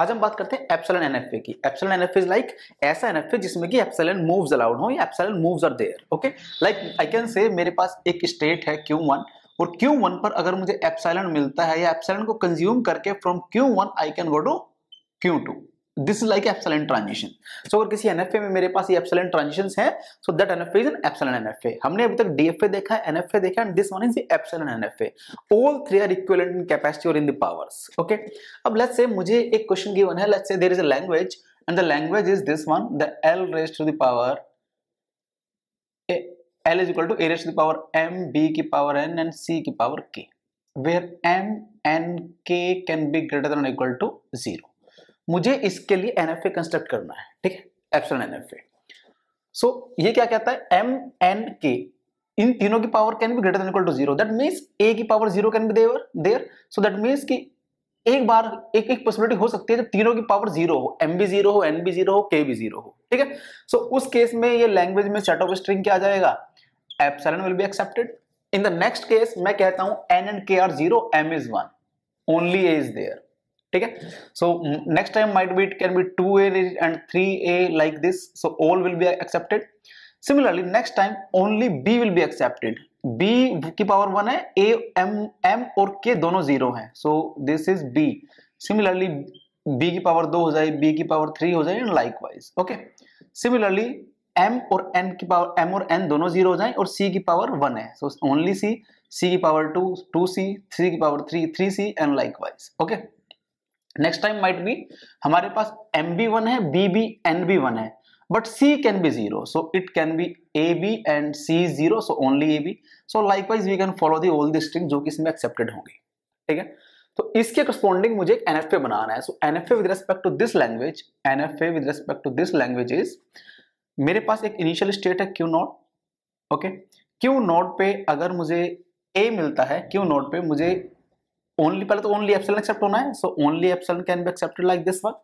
आज हम बात करते हैं एप्सलन एनएफए की एप्सलन एनएफए इज लाइक ऐसा एनएफए जिसमें कि एप्सलन मूव्स अलाउड हो या epsilon moves are there okay like I can say मेरे पास एक स्टेट है क्यू वन और क्यू वन पर अगर मुझे एप्सलन मिलता है या एप्सलन को कंज्यूम करके from Q one I can go to Q two this is like epsilon transition so अगर किसी एनएफए में मेरे पास ये एप्सलेंट ट्रांजिशन है so that NFA is an epsilon NFA हमने अभी तक डीएफए देखा है एनएफए देखा and this one is epsilon NFA all three are equivalent in capacity और इन द पावर्स ओके अब लेट्स से मुझे एक क्वेश्चन गिवन है let's say there is a language and the language is this one the L raise to the power A L is equal to A raise to the power M B की power N and C की power K where M and K can be greater than equal to 0 मुझे इसके लिए N F ए construct करना है ठीक है epsilon N F A so ये क्या कहता है एम एन के इन तीनों की power can be greater than equal to zero that means A की power zero can be there there so that means कि एक बार एक एक पॉसिबिलिटी हो सकती है जब तीनों की पावर जीरो हो एम भी जीरो हो एन भी जीरो हो के भी जीरो हो ठीक है सो so, उस केस में ये लैंग्वेज में सेट ऑफ स्ट्रिंग क्या आ जाएगा epsilon will be accepted in the next case मैं कहता हूं N and K are zero M is one only A is there ठीक है so next time might be can be two and three A like this so all will be accepted similarly next time only B will be accepted b की power one है a m m और k दोनों zero हैं so this is b similarly b की power दो हो जाए b की पावर थ्री हो जाए and likewise okay similarly m और n की पावर m और n दोनों जीरो हो जाए और c की पावर वन है सो ओनली c c की power two two C three की power three three C and likewise okay next time might be हमारे पास एम बी वन है B B N B one है but C can be zero so it can be A B and C zero so only A B so likewise we can follow the all string जो कि इसमें accepted होंगी ठीक है तो इसके corresponding मुझे एक एनएफए बनाना है so NFA with respect to this language NFA with respect to this language is मेरे पास एक इनिशियल स्टेट है Q naught okay Q naught पे अगर मुझे ए मिलता है क्यू नॉट पे मुझे ओनली पहले तो ओनली एप्सिलन एक्सेप्ट होना है so only epsilon can be accepted like this one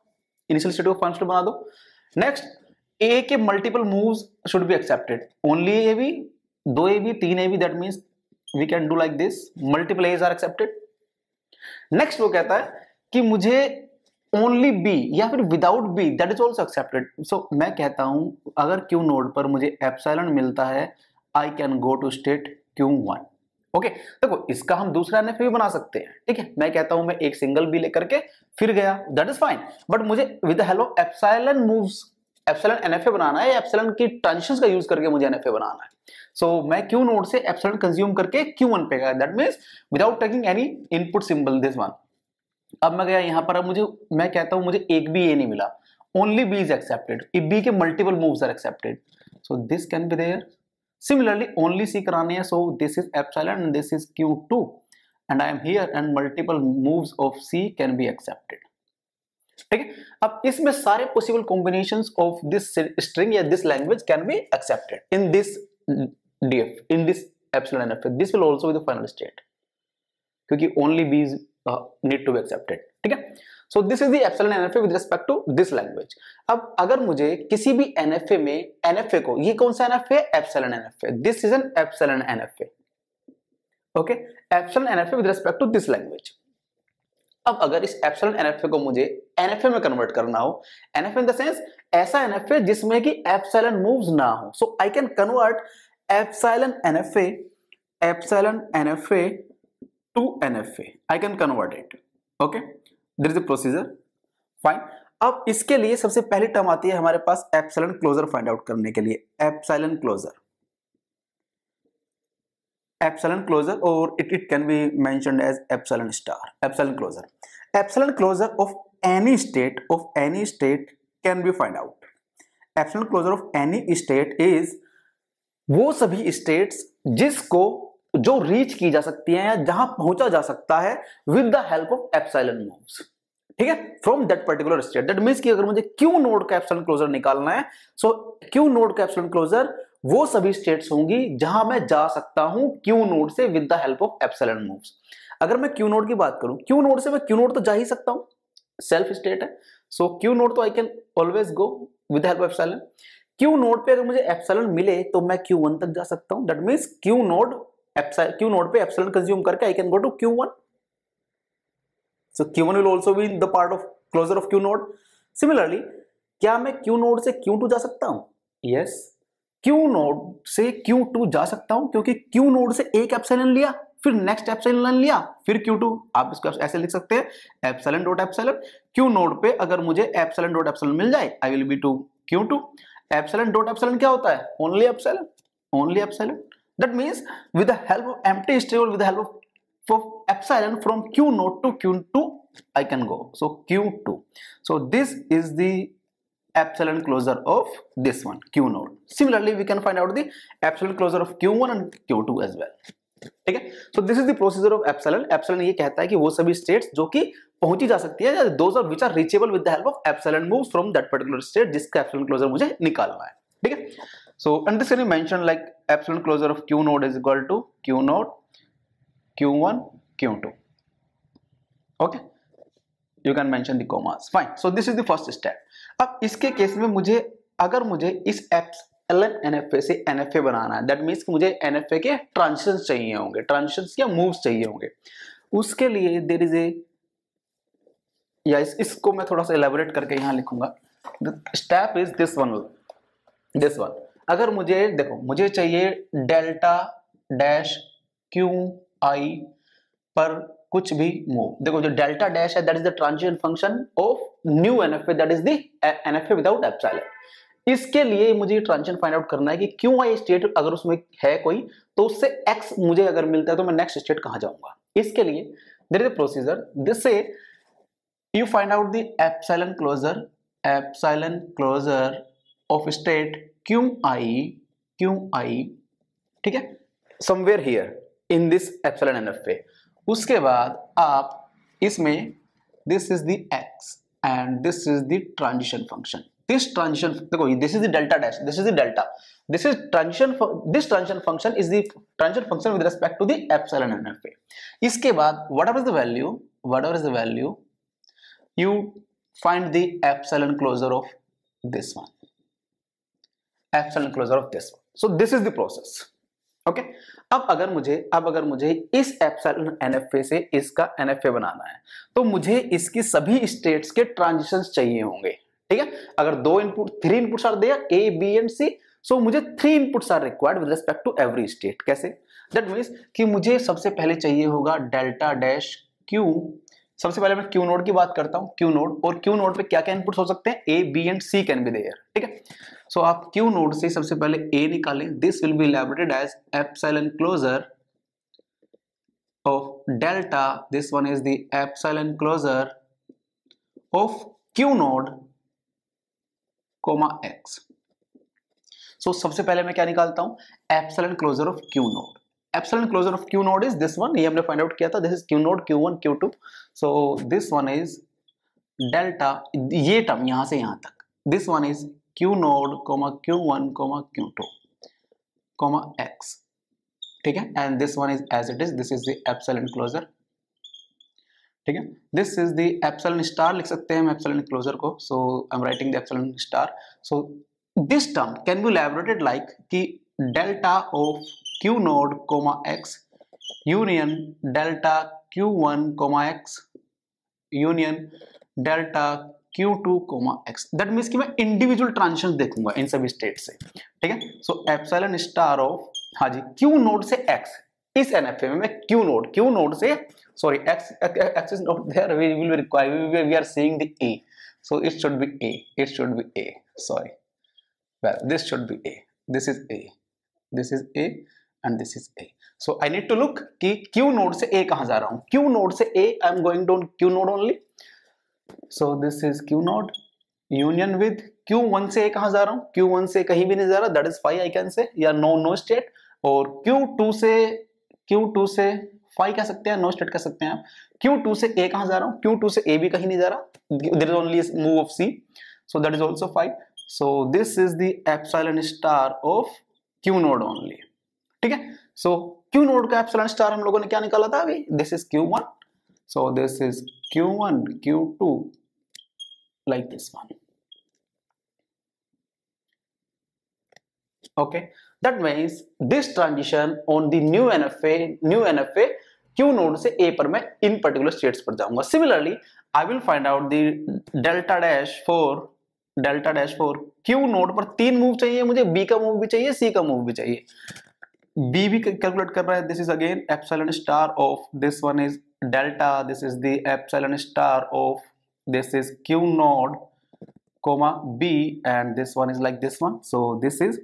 initial state को कॉन्स्टेंट बना दो नेक्स्ट ए के multiple moves should be accepted only A B दो ए बी तीन A B that means we can do like this multiple A's are accepted next वो कहता है कि मुझे ओनली बी या फिर without B that is also accepted so मैं कहता हूं अगर क्यू नोड पर मुझे एप्साइलन मिलता है I can go to state Q one okay देखो इसका हम दूसरा एनएफ भी बना सकते हैं ठीक है मैं कहता हूं मैं एक सिंगल भी लेकर के फिर गया दैट इज फाइन बट मुझे with hello epsilon moves epsilon NFA बनाना है एफसेलन की ट्रांजिशंस का यूज करके मुझे एनएफए बनाना है सो so, मैं क्यू नोड से एफसेलन कंज्यूम करके क्यू वन पे गया that mean without taking any input symbol this one अब मैं गया यहां पर अब मुझे मैं कहता हूं मुझे एक भी ए नहीं मिला only B is accepted B के multiple move are accepted so this can be there Similarly, only C Karania, so this is epsilon and this is Q2 and I am here and multiple moves of C can be accepted. ठीक है अब इसमें सारे possible combination of this string या this language can be accepted in this DF in this epsilon F this will also be the final state क्योंकि only B's need to be accepted ठीक है so this is then N F A with respect to this language अब अगर मुझे किसी भी N F ए में N F ए को ये कौन सा N F N F A this is an epsilon NFA okay F A with respect to this language अब अगर इस एप्सिलॉन एनएफए को मुझे एनएफए में कन्वर्ट करना हो एनएफए इन द सेंस ऐसा एनएफए जिसमें कि एप्सिलॉन मूव्स ना हो so I can convert epsilon NFA epsilon NFA to NFA. I can convert it. Okay. There is the procedure fine अब इसके लिए सबसे पहली टर्म आती है हमारे पास एप्सलन क्लोजर फाइंड आउट करने के लिए एप्सलन क्लोजर एप्सलन क्लोजर और it it can be mentioned as epsilon star epsilon closure epsilon closure of any state of any state can be find out epsilon closure of any state is वो सभी states जिसको जो reach की जा सकती है या जहां पहुंचा जा सकता है with the help of epsilon moves ठीक है from that particular state that mean की अगर मुझे क्यू नोड का एप्सलन क्लोजर निकालना है सो क्यू नोड का एप्सलन क्लोजर वो सभी स्टेट्स होंगी जहां मैं जा सकता हूं क्यू नोड से with the help of epsilon moves अगर मैं क्यू नोड की बात करूं क्यू नोड से मैं क्यू नोड तो जा ही सकता हूं सेल्फ स्टेट है सो क्यू नोड तो I can always go with help of epsilon Q node पे अगर मुझे एप्सलन मिले तो मैं क्यू वन तक जा सकता हूं that means Q node Q node पे एप्सलन कंज्यूम करके I can go to Q one So Q1 will also be in the part of closure of Q node. Similarly, क्या मैं Q node से Q2 जा सकता हूँ Yes. Q node से Q2 जा सकता हूँ क्योंकि Q node से एक एप्सिलन लिया फिर नेक्स्ट एप्सिलन लिया फिर क्यू टू आप इसको ऐसे लिख सकते हैं epsilon dot epsilon Q node पे अगर मुझे एप्सिलन डॉट एप्सिलन मिल जाए I will be to Q two epsilon dot epsilon क्या होता है only epsilon only epsilon that means with the help of empty string with the help of for epsilon from node to Q2 I can go. So Q2. So this is the epsilon closure of this one node Similarly we can find out the epsilon closure of Q1 and Q2 as well. ठीक है so this is the procedure of epsilon epsilon ये कहता है कि वो सभी states जो कि पहुंची जा सकती है या those are which are reachable with the help of epsilon moves from that particular state जिसका एप्सलन क्लोजर मुझे निकालना है ठीक है so understanding mention like epsilon closure of q node is equal to q node Q1, Q2. Okay. You can mention the commas. Fine. So this is the first step. अब इसके case में मुझे अगर मुझे इस epsilon N F A से N F ए बनाना है that means कि मुझे एन एफ ए के ट्रांजिशन चाहिए होंगे ट्रांजिशन या मूव्स चाहिए होंगे उसके लिए देर इज ए या इस, इसको मैं थोड़ा सा एलेबोरेट करके यहाँ लिखूंगा step is this one this one अगर मुझे देखो मुझे चाहिए डेल्टा डैश क्यू आई पर कुछ भी मूव देखो जो डेल्टा डैश है that is the transition function of new N F A is the NFA without epsilon इसके लिए मुझे ट्रांजिशन फाइंड आउट करना है कि क्यों आई स्टेट अगर उसमें है कोई तो उससे एक्स मुझे अगर मिलता है तो मैं नेक्स्ट स्टेट कहां जाऊंगा इसके लिए there is a procedure this say you find out the epsilon closure epsilon closure of state Q I Q I ठीक है somewhere here in this epsilon N F A उसके बाद आप इसमें this is the X and this is the transition function this transition देखो this is the delta dash this is the delta this is transition this transition function is the transition function with respect to the epsilon N F A इसके बाद what is the value what is the value you find the epsilon closure of this one epsilon closure of this so this is the process okay okay अब अगर मुझे अब अगर मुझे इस epsilon NFA से इसका NFA बनाना है तो मुझे इसकी सभी स्टेट्स के ट्रांजेक्शन चाहिए होंगे ठीक है अगर दो इनपुट थ्री इनपुट आर दिया ए बी एंड सी सो मुझे three inputs are required with respect to every state कैसे दैट मीन्स कि मुझे सबसे पहले चाहिए होगा डेल्टा डैश क्यू सबसे पहले मैं क्यू नोड की बात करता हूं क्यू नोड और क्यू नोड पे क्या क्या इनपुट्स हो सकते हैं A B and C can be there ठीक है सो आप क्यू नोड से सबसे पहले ए निकालें this will be elaborated as epsilon closure of delta this one is the closure of Q node comma X so सबसे पहले मैं क्या निकालता हूं epsilon closure of Q node epsilon closure of q node is this one ये हमने find out किया था this is q node q1 q2 so this one is delta ये टर्म यहां से यहां तक this one is q node comma q1 comma q2 comma x okay and this one is as it is this is the epsilon is ठीक है this is the epsilon star लिख सकते हैं हम एप्सलन क्लोजर को so I am writing the epsilon star so this term can be elaborated like कि delta of Q node comma X union delta Q one comma X union delta Q two comma X that means कि मैं individual transition देखूंगा इन सभी state से ठीक है सो epsilon star of हाँ जी क्यू नोड से एक्स इस एनएफए में क्यू नोड क्यू नोड से sorry X X not there we will require we are seeing the A so it should be A it should be A sorry well this should be A this is A this is A and this is A so I need to look कि Q node से A कहां जा रहा हूं Q node से A I am going to Q node only so this is Q naught union with Q one से कहा जा रहा हूं क्यू वन से कहीं भी नहीं जा रहा that is phi I can say या नो नो स्टेट और क्यू टू से क्यू टू से फाइव कह सकते हैं नो स्टेट कह सकते हैं आप क्यू टू से ए कहा जा रहा हूं क्यू टू से ए भी कहीं नहीं जा रहा there is only move of C so that is also phi so this is the star of Q node only ठीक है सो क्यू नोड का एप्सलन स्टार हम लोगों ने क्या निकाला था अभी this is Q one So this is Q1, Q2 like this one. Okay, that means this transition on the new NFA, new NFA q node se a par main in particular states par jaunga similarly i will find out the delta dash for delta dash for Q naught पर तीन move चाहिए मुझे B का move भी चाहिए सी का move भी चाहिए बी भी कैलकुलेट कर रहा है this is again epsilon star of this one is delta this is the epsilon star of this is q node comma b and this one is like this one so this is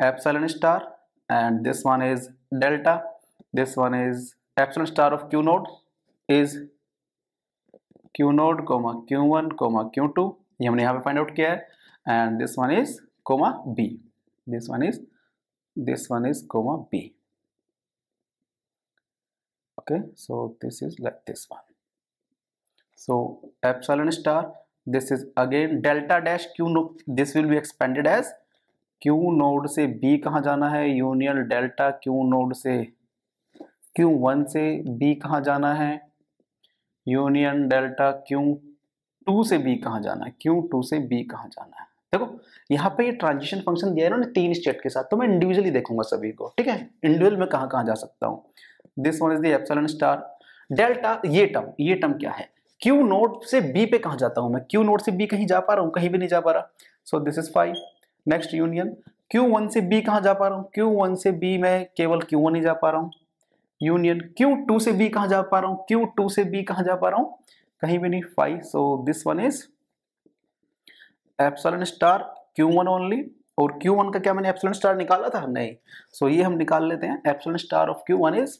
epsilon star and this one is delta this one is epsilon star of q node is q node comma q1 comma q2 ये have यहाँ out find And this one is comma B. This one is. This one is comma B. okay so this is like this one so epsilon star this is again delta dash q node this will be expanded as q node se b kahan jana hai union delta q node se q1 se b kahan jana hai union delta q2 se b kahan jana hai q2 se b kahan jana hai देखो यहाँ पे ये transition function दिया है ना तीन state के साथ तो मैं इंडिविजुअली देखूंगा सभी को ठीक है इंडिविजुअल में कहा जा सकता हूँ this one is the star delta ये टर्म ये टर्म क्या है क्यू नोट से बी पे कहा जाता हूं मैं क्यू नोट से बी कहीं जा पा रहा हूँ कहीं भी नहीं जा पा रहा so this is phi next union Q one से बी कहा जा पा रहा हूँ क्यू वन से बी मैं केवल क्यू वन ही जा पा रहा हूँ यूनियन क्यू टू से बी कहा जा पा रहा हूँ क्यू टू से बी कहा जा पा रहा हूँ कहीं भी नहीं phi so this one is epsilon star Q one only और क्यू वन का क्या मैंने एप्सलन स्टार निकाला था नहीं सो so, ये हम निकाल लेते हैं epsilon star of Q one is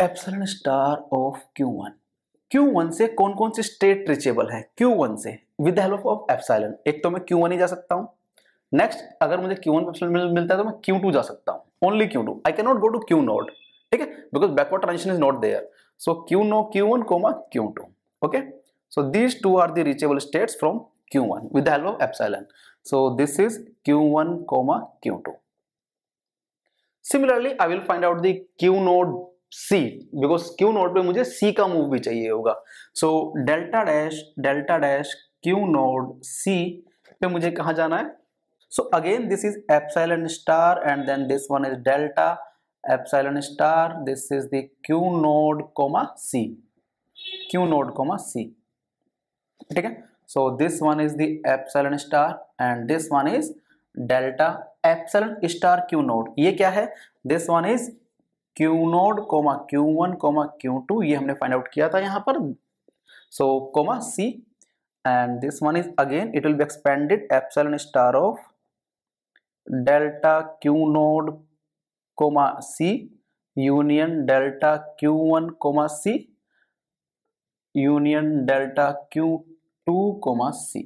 epsilon star of Q one Q one से कौन कौन से स्टेट रिचेबल है क्यू वन से विद हेल्प ऑफ एप्सलन एक तो मैं क्यू वन ही जा सकता हूं नेक्स्ट अगर मुझे क्यू वन मिल, मिलता है तो मैं क्यू टू जा सकता हूं only Q two I can not go to Q naught ठीक है because backward transition is not there so Q no Q one comma Q two okay so these two are the reachable states from Q one with help of epsilon so this is Q one comma Q two Similarly, I will find out the Q node C because Q naught पे मुझे C का move भी चाहिए होगा so delta dash delta dash Q node C पे मुझे कहा जाना है so again this is epsilon star and then this one is delta epsilon star this is the Q node comma C Q node comma C ठीक है so this one is the epsilon star and this one is delta epsilon star Q node ये क्या है this one is Q node comma Q one comma Q two ये हमने find out किया था यहाँ पर so comma C and this one is again it will be expanded epsilon star of delta Q node comma C union delta Q one comma C union delta Q two comma C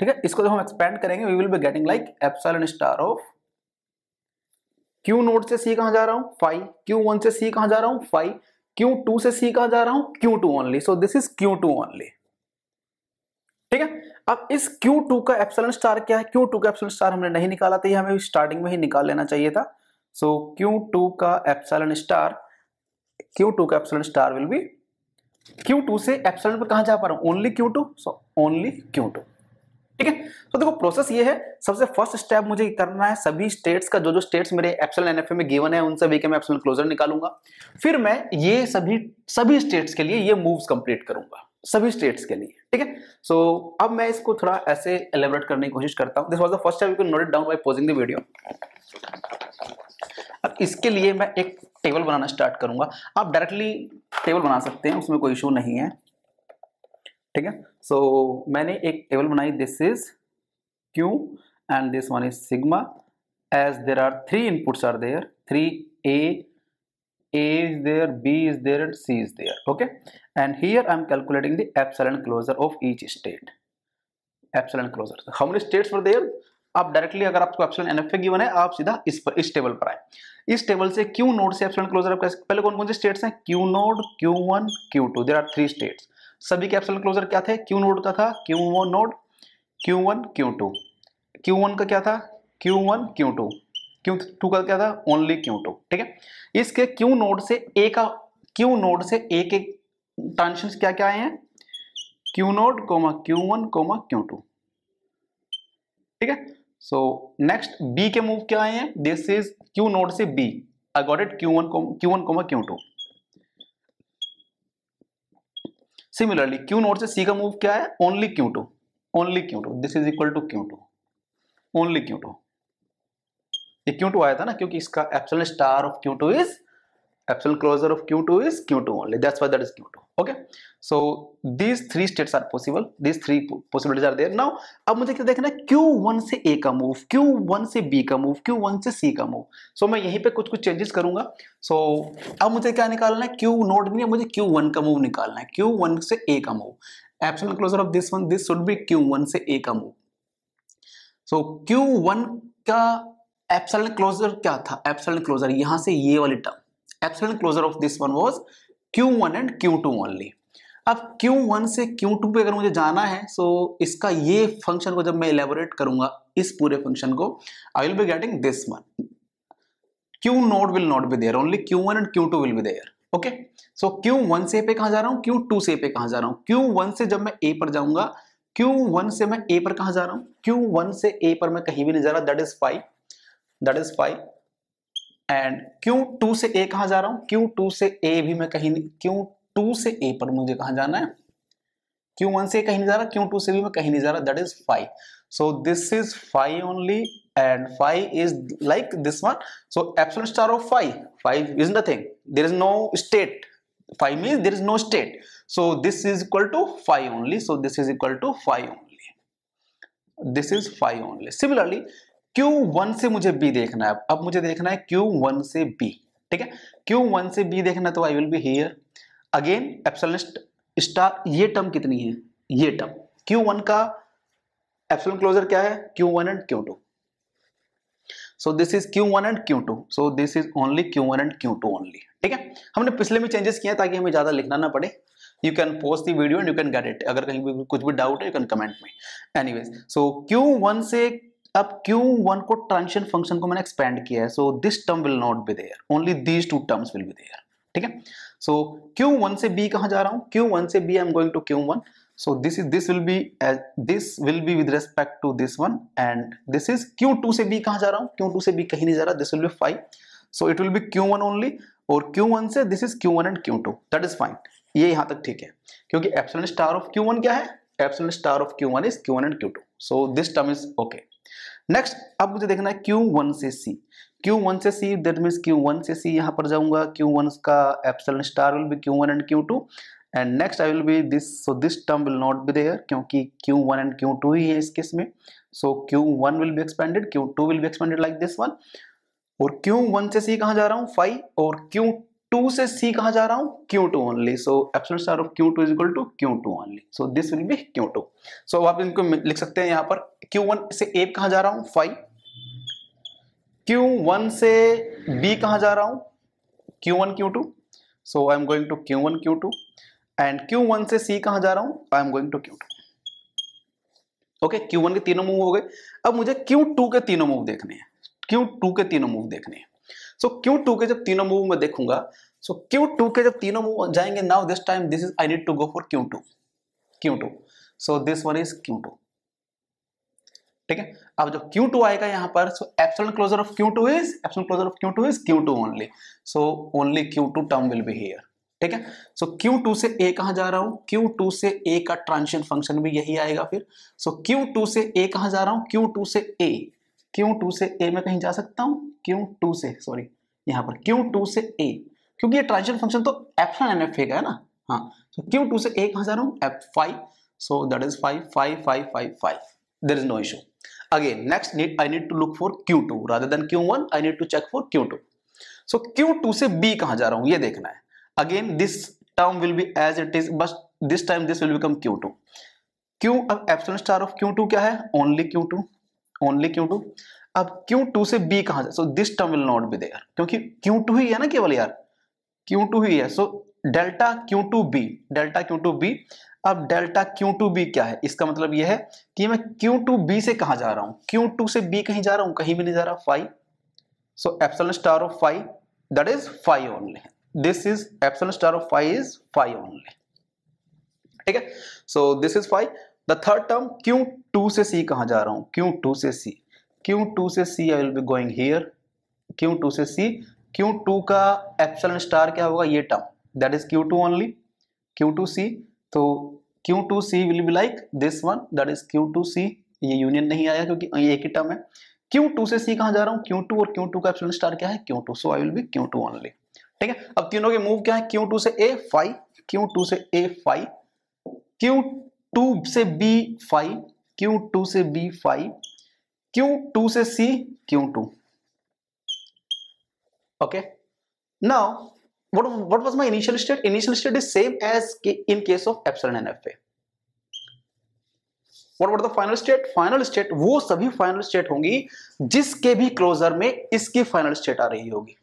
ठीक है इसको जब हम expand करेंगे we will be getting like epsilon star of Q naught से C कहा जा रहा हूं फाइव क्यू वन से सी कहा जा रहा हूं फाइव क्यू टू से सी कहा जा रहा हूं Q two only so this is Q two only ठीक है अब इस Q2 का एप्सलन स्टार क्या है Q2 का एप्सलन स्टार हमने नहीं निकाला था ये हमें स्टार्टिंग में ही निकाल लेना चाहिए था सो so, Q2 का एप्सलन स्टार Q2 का epsilon star will B Q2 से एप्सलन पर कहा जा पा रहा हूं only Q2 so only Q two ठीक है तो देखो प्रोसेस ये है सबसे फर्स्ट स्टेप मुझे करना है सभी स्टेट्स का जो जो स्टेट्स मेरे एप्सल एनएफए में गिवन है उन सभी के मैं एप्सल क्लोजर निकालूंगा फिर मैं ये सभी सभी स्टेट्स के लिए ये मूव्स कंप्लीट करूंगा सभी स्टेट्स के लिए ठीक है सो अब मैं इसको थोड़ा ऐसे एलेबरेट करने की कोशिश करता हूँ this was the first step you note down by pausing the video अब इसके लिए मैं एक टेबल बनाना स्टार्ट करूंगा आप डायरेक्टली टेबल बना सकते हैं उसमें कोई इशू नहीं है ठीक है सो so, मैंने एक टेबल बनाई this is Q and this one is sigma as there are three inputs are there three A a is there b is C is there okay there okay and here i'm calculating the epsilon epsilon closure each state epsilon closure closure how many states were there आप directly अगर आपको epsilon NFA given है आप सीधा इस पर इस table पर आए इस टेबल से क्यू नोड से एप्सिलॉन क्लोजर आप पहले कौन कौन से स्टेट्स हैं Q node Q one Q two there are three states सभी कैप्सुलर क्लोजर क्या थे क्यू नोड का था Q one node Q one Q two Q one का क्या था Q one Q two Q two का क्या था ओनली क्यू टू ठीक है इसके क्यू नोड से ए का क्यू नोड से ए के ट्रांशन क्या क्या आए हैं Q node comma Q one comma Q two ठीक है सो नेक्स्ट बी के मूव क्या आए हैं दिस इज क्यू नोड से B I got it Q one Q one comma Q two similarly Q naught से सी का move क्या है only Q two only Q two this is equal to Q two only Q two ये Q two आया था ना क्योंकि इसका epsilon star of Q two is absolute closure of Q2 is Q2 only. That's why that is Q2. Okay. So these three states are possible. These three possibilities are there. Now ab mujhe kya dekhna Q1 se A ka move, Q1 se B ka move, Q1 se C ka move. So main yahi pe kuch kuch changes karunga So ab mujhe kya nikalna hai Q naught नहीं mujhe Q1 ka move nikalna hai Q1 se A ka move. Absolute closure of this one, this should be Q1 se A ka move. So Q1 ka absolute closure kya tha absolute closure yahan se ye wali term epsilon closure of this one was Q one and Q two only अब Q1 से Q2 पे अगर मुझे जाना है सो इसका ये function को जब मैं इलेबोरेट करूंगा इस पूरे फंक्शन को I will be getting this one Q naught will not be there only Q1 and Q two will be there okay so Q1 से पे कहा जा रहा हूं Q2 से पे कहा जा रहा हूं Q1 से जब मैं A पर जाऊंगा Q1 से मैं A पर कहा जा रहा हूं Q1 से A पर मैं कहीं भी नहीं जा रहा that is phi that is phi and Q two से ए कहा जा रहा हूं क्यू टू से ए भी मैं कहीं नहीं क्यू टू से ए पर मुझे कहा जाना है क्यू वन से कहीं नहीं जा रहा क्यू टू से भी मैं कहीं नहीं जा रहा that is phi so this is five only and phi is like this one so epsilon star of phi five is nothing there is no state phi mean there is no state so this is equal to phi only so this is equal to phi only this is five only similarly Q1 से मुझे B देखना है अब मुझे देखना है Q1 से B ठीक है Q1 से B देखना तो I will be here again epsilon star ये टर्म कितनी है ये टर्म Q1 का एप्सल क्लोजर क्या है Q1 and Q2 so this is Q1 and Q two so this is only Q1 and Q two only ठीक है हमने पिछले में चेंजेस किया ताकि हमें ज्यादा लिखना ना पड़े you can post the video and you can get it अगर कहीं भी कुछ भी डाउट है यू कैन कमेंट में एनीवेज सो Q1 से अब Q1 को ट्रांशन फंक्शन को मैंने एक्सपेंड किया है so this term will not be there only these two terms will be there ठीक है सो Q1 से B कहां जा रहा हूं Q1 से B I am going to Q1 so this is this will be as this will be with respect to this one and this is Q2 से B कहां जा रहा हूं Q2 से B कहीं नहीं जा रहा this will be 5 so it will be Q1 only और Q1 से this is Q1 and Q2 that is fine ये यहां तक ठीक है क्योंकि एप्सिलॉन स्टार ऑफ Q1 क्या है epsilon star of Q1 is Q1 and Q2 so this term is okay next अब मुझे देखना है क्यू वन से सी क्यू वन से सी दैट मीन्स वन से सी यहाँ पर जाऊंगा क्यू वन का epsilon star will be Q one and Q two and next I will be this so this term will not be there क्योंकि Q one and Q two ही है इस case में so Q one will be expanded Q two will be expanded like this one और Q one से C कहाँ जा रहा हूँ फाइव और क्यू टू से सी कहा जा रहा हूं Q two only so epsilon star of Q two is equal to Q two only so this will be Q two so आप इनको लिख सकते हैं यहां पर क्यू वन से ए कहा जा रहा हूं फाइव क्यू वन से बी कहा जा रहा हूं Q one Q two so I am going to Q one Q two and Q one से सी कहा जा रहा हूं I am going to Q two okay Q one के तीनों मूव हो गए अब मुझे क्यू टू के तीनों मूव देखने हैं क्यू टू के तीनों मूव देखने हैं सो क्यू टू के जब तीनों मूव में देखूंगा सो क्यू टू के जब तीनों मूव जाएंगे now this time this is I need to go for Q two Q two so this one is Q two ठीक है अब जब क्यू टू आएगा यहां पर so epsilon closure of Q two is epsilon closure of Q two is Q two only so only Q two term will be here ठीक है सो Q2 से A कहा जा रहा हूं Q2 से A का ट्रांजिशन फंक्शन भी यही आएगा फिर सो क्यू टू से A कहा जा रहा हूं Q2 से A Q2 से A में कहीं जा सकता हूं क्यू टू से सॉरी यहाँ पर क्यू टू से ए क्योंकि ये ट्रांजिशन फंक्शन तो एप्सन एन एफ ए का है ना हाँ सो क्यू टू से ए कहाँ जा रहा हूँ F five so that is five five five five five there is no issue again next need i need to look for q2 rather than q1 i need to check for q2 so q2 से b कहां जा रहा हूं ये देखना है again this term will be as it is but this time this will become q2 q अब epsilon star of q2 क्या है only q2 only q2 अब Q2 से B कहां से so this term will not be there क्योंकि Q2 ही है ना केवल यार Q2 ही है सो delta Q2 B delta Q2 B अब डेल्टा Q2 B क्या है इसका मतलब यह है कि मैं Q2 B से कहां जा रहा हूं Q2 से B कहीं जा रहा हूं कहीं भी नहीं जा रहा five so epsilon star of five that is five only this is epsilon star of five is five only ठीक है so this is five the third term Q two से सी कहां जा रहा हूं क्यू टू से C Q two से C I will be going here Q two से सी क्यू टू का एप्सलन स्टार क्या होगा ये term that is Q two only Q two C तो Q two C will be like this one that is Q two C ये union नहीं आया क्योंकि ये एक ही टर्म है क्यू टू से सी कहां जा रहा हूं टू और क्यू टू का एप्सलन स्टार क्या है Q two so I will be Q two only ठीक है अब तीनों के मूव क्या है क्यू टू से ए फाइव क्यू टू से ए फाइव क्यू टू से बी फाइव क्यू टू से बी फाइव क्यू टू से सी क्यू टू ओके ना what what was my initial state initial state is same as in case of epsilon and FA what what the final state final state वो सभी final state होंगी जिसके भी closure में इसकी final state आ रही होगी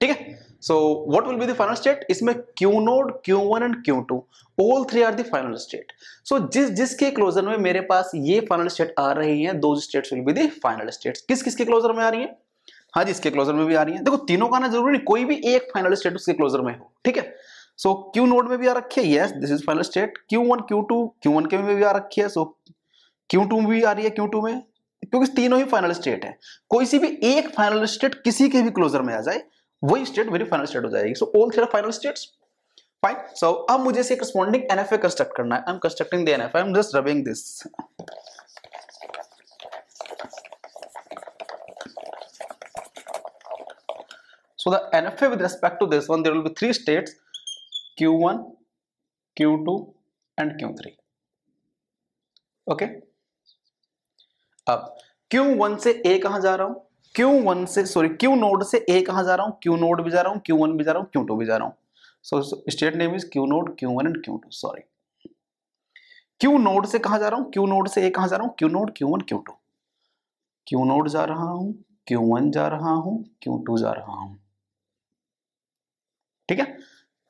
ठीक है so what will be the final state? इसमें Q node, Q1 and Q2 all three are the final state so जिस जिसके क्लोजर में मेरे पास ये फाइनल स्टेट आ रही है दो states will be the final states. किस किसके क्लोजर में आ रही है हाँ जी इसके क्लोजर में भी आ रही है देखो तीनों का आना जरूरी नहीं, कोई भी एक फाइनल स्टेट उसके क्लोजर में हो, ठीक है? सो क्यू नोड में भी आ रखी है, yes this is final state Q one Q two Q one के में भी आ रखी है, सो क्यू टू भी आ रही है, क्यू टू में, क्योंकि तीनों ही फाइनल स्टेट है कोई सी भी एक फाइनल स्टेट किसी के भी क्लोजर में आ जाए वही स्टेट मेरी फाइनल स्टेट हो जाएगी so all three final states fine so अब मुझे इसे करस्पॉन्डिंग एनएफए कंस्ट्रक्ट करना है I am constructing the NFA I am just rubbing this so the nfa with respect to this one there will be three states q1 q2 and q3 okay ab q1 se a kahan ja raha hu Q1 से sorry Q node से A कहा जा रहा हूं Q node भी जा रहा हूं Q1 भी जा रहा हूं Q2 भी जा रहा हूं so state name is Q node Q1 and Q2 sorry Q node से कहा जा रहा हूं Q नोड से A कहा जा रहा हूं Q node Q1 Q2 Q node जा रहा हूं Q1 जा रहा हूं Q2 जा रहा हूं ठीक है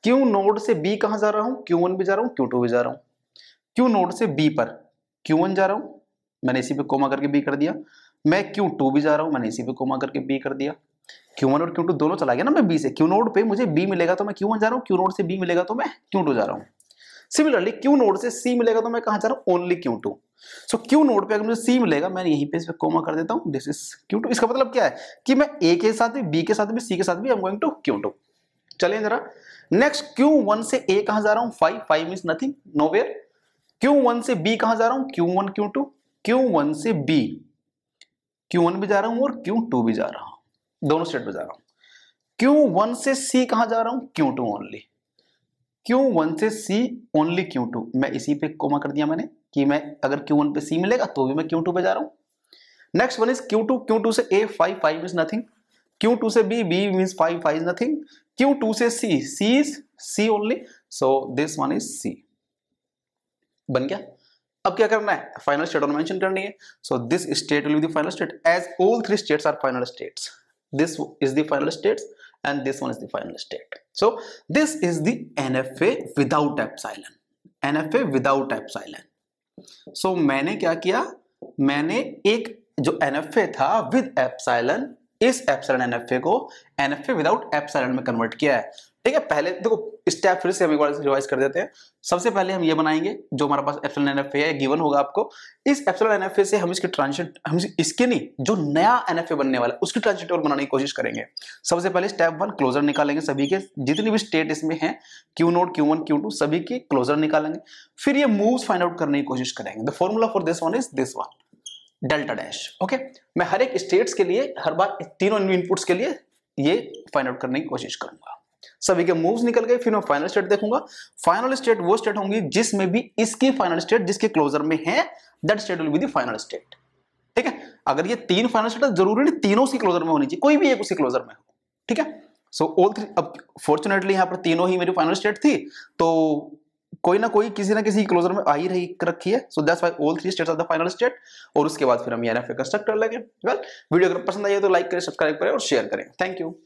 Q नोड से B कहा जा रहा हूं Q1 भी जा रहा हूं Q2 भी जा रहा हूं Q नोड से B पर Q1 जा रहा हूं मैंने इसी पे कोमा करके B कर दिया मैं क्यू टू भी जा रहा हूँ मैंने इसी पे कोमा करके बी कर दिया क्यू वन और क्यू टू दोनों चला गया ना मैं बी से क्यू नोड पे मुझे बी मिलेगा तो मैं क्यू वन जा रहा हूँ क्यू नोड से बी मिलेगा तो मैं क्यू टू जा रहा हूँ सिमिलरली क्यू नोड से सी मिलेगा तो मैं कहा जा रहा हूँ only Q two so Q node पे अगर मुझे सी मिलेगा मैं यहीं पे इस पे कोमा कर देता हूँ दिस इज क्यू टू इसका मतलब क्या है कि मैं ए के साथ भी बी के साथ भी सी के साथ भी I am going to Q two चले जरा नेक्स्ट क्यू वन से ए कहा जा रहा हूँ five five mean nothing nowhere Q one से बी कहा जा रहा हूँ Q one Q two Q one से बी क्यू वन भी जा रहा हूं और क्यू टू भी जा रहा हूं दोनों स्टेट पर जा रहा हूं क्यू वन से सी कहा जा रहा हूं Q two only Q one से सी ओनली क्यू टू मैं इसी पे कोमा कर दिया मैंने कि मैं अगर क्यू वन पे सी मिलेगा तो भी मैं क्यू टू पे जा रहा हूं next one is Q two Q two से A five five is nothing Q two से B B mean five five is nothing Q two से C C is C only so this one is C बन गया अब क्या करना है final state और मेंशन करनी है so this state will be the final state as all three states are final states this is the final states and this one is the final state so this is the NFA without epsilon NFA without epsilon so मैंने क्या किया मैंने एक जो NFA था with epsilon इस epsilon NFA को NFA without epsilon में कन्वर्ट किया है ठीक है पहले देखो स्टेप फिर से हम एक बार रिवाइज कर देते हैं सबसे पहले हम ये बनाएंगे जो हमारे पास एप्सलन एन है गिवन होगा आपको इस एफ ए से हम इसके ट्रांजेक्ट हम इसके नहीं जो नया ए बनने वाला है उसकी ट्रांजेक्ट टेबल बनाने की कोशिश करेंगे सबसे पहले स्टेप वन क्लोजर निकालेंगे सभी के जितनी भी स्टेट इसमें है Q naught Q one Q two सभी के क्लोजर निकालेंगे फिर ये मूव फाइंड आउट करने की कोशिश करेंगे the formula for this one is this one delta dash okay मैं हर एक स्टेट्स के लिए हर बार तीनों इनपुट्स के लिए ये फाइंड आउट करने की कोशिश करूंगा सभी के मूव्स निकल गए फिर मैं फाइनल स्टेट देखूंगा फाइनल स्टेट वो स्टेट होंगी जिसमें भी इसकी फाइनल स्टेट जिसके क्लोजर में है that state will be the final state ठीक है अगर ये तीन फाइनल स्टेट है जरूरी नहीं तीनों उसके क्लोजर में होनी चाहिए कोई भी एक उसी क्लोजर में हो ठीक है सो ऑल थ्री अब फॉर्चुनेटली यहां पर तीनों ही मेरी फाइनल स्टेट थी तो कोई ना कोई किसी ना किसी क्लोजर में आ ही रही रखी है so that's why all three states of the final state और उसके बाद फिर हम एनएफए कंस्ट्रक्ट कर लेंगे वेल वीडियो अगर पसंद आई तो लाइक करें सब्सक्राइब करें और शेयर करें थैंक यू